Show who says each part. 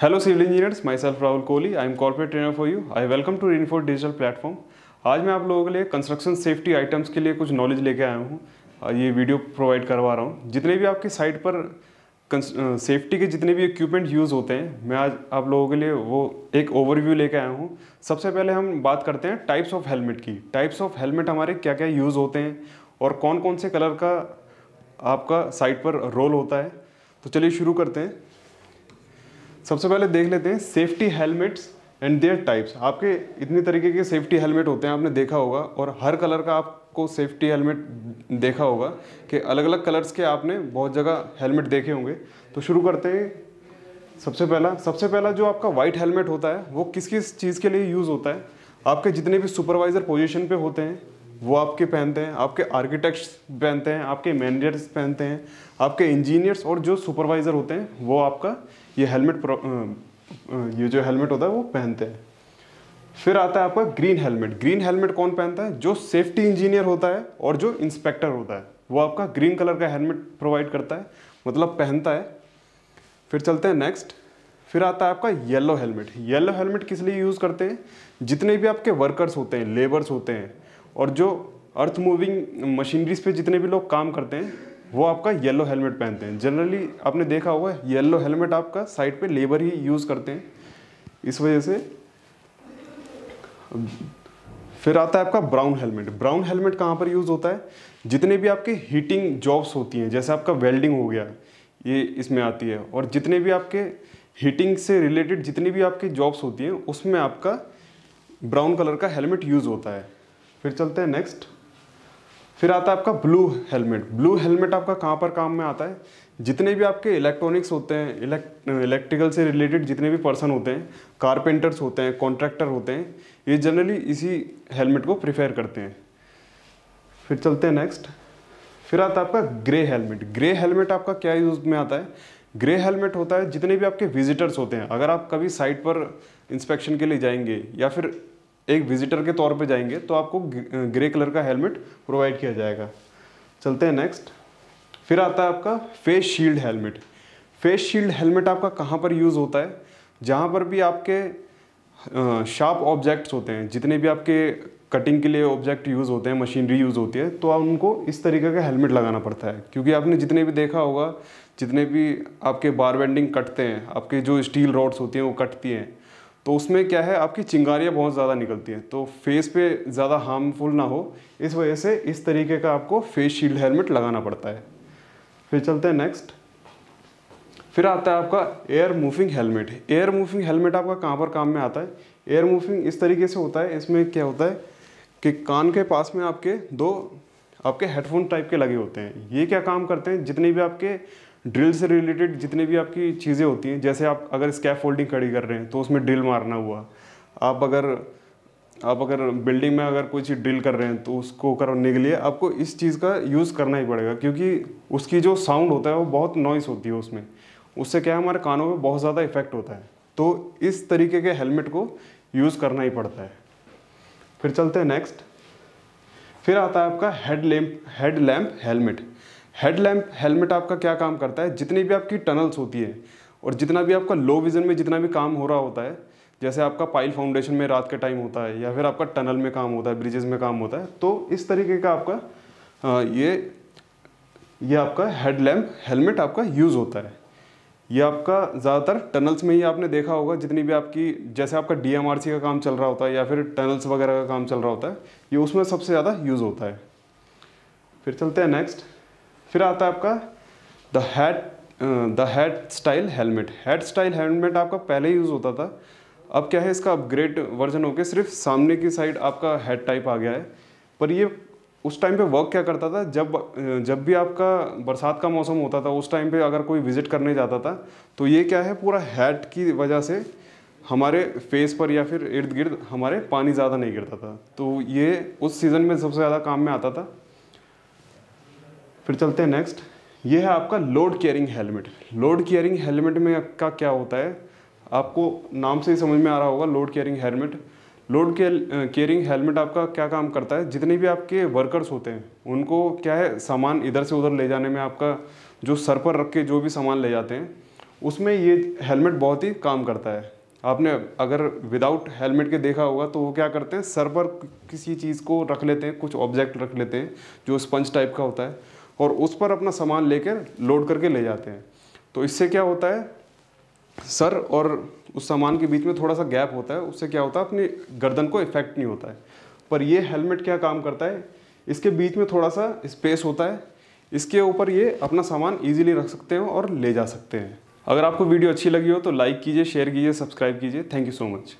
Speaker 1: hello civil engineers myself Rahul Kohli I am corporate trainer for you I welcome to info digital platform आज मैं आप लोगों के लिए कंस्ट्रक्शन सेफ्टी आइटम्स के लिए कुछ नॉलेज लेके आया हूँ ये वीडियो प्रोवाइड करवा रहा हूँ जितने भी आपकी साइट पर सेफ्टी के जितने भी इक्विपमेंट यूज़ होते हैं मैं आज आप लोगों के लिए वो एक ओवरव्यू लेके आया हूँ सबसे पहले हम बात करते हैं टाइप्स ऑफ हेलमेट की टाइप्स ऑफ हेलमेट हमारे क्या क्या यूज़ होते हैं और कौन कौन से कलर का आपका साइट पर रोल होता है तो चलिए शुरू करते हैं सबसे पहले देख लेते हैं safety helmets and their types आपके इतने तरीके के सेफ्टी हेलमेट होते हैं आपने देखा होगा और हर कलर का आपको सेफ्टी हेलमेट देखा होगा कि अलग अलग कलर्स के आपने बहुत जगह हेलमेट देखे होंगे तो शुरू करते हैं सबसे पहला सबसे पहला जो आपका वाइट हेलमेट होता है वो किस किस चीज़ के लिए यूज़ होता है आपके जितने भी सुपरवाइज़र पोजिशन पर होते हैं वो आपके पहनते हैं आपके आर्किटेक्ट्स पहनते हैं आपके मैनेजर्स पहनते हैं आपके इंजीनियर्स और जो सुपरवाइज़र होते हैं वो आपका ये हेलमेट ये जो हेलमेट होता है वो पहनते हैं फिर आता है आपका ग्रीन हेलमेट ग्रीन हेलमेट कौन पहनता है जो सेफ्टी इंजीनियर होता है और जो इंस्पेक्टर होता है वो आपका ग्रीन कलर का हेलमेट प्रोवाइड करता है मतलब पहनता है फिर चलते हैं नेक्स्ट फिर आता है आपका येलो हेलमेट येलो हेलमेट किस लिए यूज़ करते हैं जितने भी आपके वर्कर्स होते हैं लेबर्स होते हैं और जो अर्थ मूविंग मशीनरीज पे जितने भी लोग काम करते हैं वो आपका येलो हेलमेट पहनते हैं जनरली आपने देखा होगा येलो हेलमेट आपका साइड पे लेबर ही यूज़ करते हैं इस वजह से फिर आता है आपका ब्राउन हेलमेट ब्राउन हेलमेट कहाँ पर यूज़ होता है जितने भी आपके हीटिंग जॉब्स होती हैं जैसे आपका वेल्डिंग हो गया ये इसमें आती है और जितने भी आपके हीटिंग से रिलेटेड जितनी भी आपकी जॉब्स होती हैं उसमें आपका ब्राउन कलर का हेलमेट यूज़ होता है फिर चलते हैं नेक्स्ट फिर आता है आपका ब्लू हेलमेट ब्लू हेलमेट आपका कहाँ पर काम में आता है जितने भी आपके इलेक्ट्रॉनिक्स होते हैं इलेक्ट्रिकल से रिलेटेड जितने भी पर्सन होते हैं कारपेंटर्स होते हैं कॉन्ट्रैक्टर होते हैं ये जनरली इसी हेलमेट को प्रिफेयर करते हैं फिर चलते हैं नेक्स्ट फिर आता है आपका ग्रे हेलमेट ग्रे हेलमेट आपका क्या यूज़ में आता है ग्रे हेलमेट होता है जितने भी आपके विजिटर्स होते हैं अगर आप कभी साइट पर इंस्पेक्शन के लिए जाएंगे या फिर एक विजिटर के तौर पे जाएंगे तो आपको ग्रे कलर का हेलमेट प्रोवाइड किया जाएगा चलते हैं नेक्स्ट फिर आता है आपका face shield helmet face shield helmet आपका कहाँ पर यूज़ होता है जहाँ पर भी आपके शार्प ऑब्जेक्ट्स होते हैं जितने भी आपके कटिंग के लिए ऑब्जेक्ट यूज़ होते हैं मशीनरी यूज़ होती है तो आप उनको इस तरीके का हेलमेट लगाना पड़ता है क्योंकि आपने जितने भी देखा होगा जितने भी आपके बार बेंडिंग कटते हैं आपके जो स्टील रॉड्स होती हैं वो कटती हैं तो उसमें क्या है आपकी चिंगारियाँ बहुत ज़्यादा निकलती हैं तो फेस पे ज़्यादा हार्मफुल ना हो इस वजह से इस तरीके का आपको फेस शील्ड हेलमेट लगाना पड़ता है फिर चलते हैं नेक्स्ट फिर आता है आपका air moving helmet air moving helmet आपका कहाँ पर काम में आता है एयर मूविंग इस तरीके से होता है इसमें क्या होता है कि कान के पास में आपके दो आपके हेडफोन टाइप के लगे होते हैं ये क्या काम करते हैं जितने भी आपके ड्रिल से रिलेटेड जितने भी आपकी चीज़ें होती हैं जैसे आप अगर स्कैप फोल्डिंग खड़ी कर रहे हैं तो उसमें ड्रिल मारना हुआ आप अगर आप अगर बिल्डिंग में अगर कोई चीज़ ड्रिल कर रहे हैं तो उसको करने के लिए आपको इस चीज़ का यूज़ करना ही पड़ेगा क्योंकि उसकी जो साउंड होता है वो बहुत नॉइस होती है उसमें उससे क्या है हमारे कानों में बहुत ज़्यादा इफेक्ट होता है तो इस तरीके के हेलमेट को यूज़ करना ही पड़ता है फिर चलते हैं नेक्स्ट फिर आता है आपका head lamp head lamp helmet headlamp helmet आपका क्या काम करता है जितनी भी आपकी टनल्स होती है और जितना भी आपका लो विज़न में जितना भी काम हो रहा होता है जैसे आपका पाइल फाउंडेशन में रात के टाइम होता है या फिर आपका टनल में काम होता है ब्रिजेज़ में काम होता है तो इस तरीके का आपका ये ये आपका हेडलैम्प हेलमेट आपका यूज़ होता है ये आपका ज़्यादातर टनल्स में ही आपने देखा होगा जितनी भी आपकी जैसे आपका डीएमआरसी का काम चल रहा होता है या फिर टनल्स वगैरह का काम चल रहा होता है ये उसमें सबसे ज़्यादा यूज़ होता है फिर चलते हैं नेक्स्ट फिर आता है आपका the hat the hat style helmet hat style helmet आपका पहले यूज़ होता था अब क्या है इसका अपग्रेड वर्जन हो गया सिर्फ सामने की साइड आपका हेड टाइप आ गया है पर ये उस टाइम पे वर्क क्या करता था जब अं, जब भी आपका बरसात का मौसम होता था उस टाइम पे अगर कोई विजिट करने जाता था तो ये क्या है पूरा हैट की वजह से हमारे फेस पर या फिर इर्द गिर्द हमारे पानी ज़्यादा नहीं गिरता था तो ये उस सीज़न में सबसे ज़्यादा काम में आता था फिर चलते हैं नेक्स्ट ये है आपका load carrying helmet load carrying helmet में का क्या होता है आपको नाम से ही समझ में आ रहा होगा load carrying helmet load carrying helmet आपका क्या काम करता है जितने भी आपके वर्कर्स होते हैं उनको क्या है सामान इधर से उधर ले जाने में आपका जो सर पर रख के जो भी सामान ले जाते हैं उसमें ये हेलमेट बहुत ही काम करता है आपने अगर विदाउट हेलमेट के देखा होगा तो वो क्या करते हैं सर पर किसी चीज़ को रख लेते हैं कुछ ऑब्जेक्ट रख लेते हैं जो स्पंज टाइप का होता है और उस पर अपना सामान लेकर लोड करके ले जाते हैं तो इससे क्या होता है सर और उस सामान के बीच में थोड़ा सा गैप होता है उससे क्या होता है अपनी गर्दन को इफेक्ट नहीं होता है पर ये हेलमेट क्या काम करता है इसके बीच में थोड़ा सा स्पेस होता है इसके ऊपर ये अपना सामान ईजिली रख सकते हैं और ले जा सकते हैं अगर आपको वीडियो अच्छी लगी हो तो लाइक कीजिए शेयर कीजिए सब्सक्राइब कीजिए थैंक यू सो मच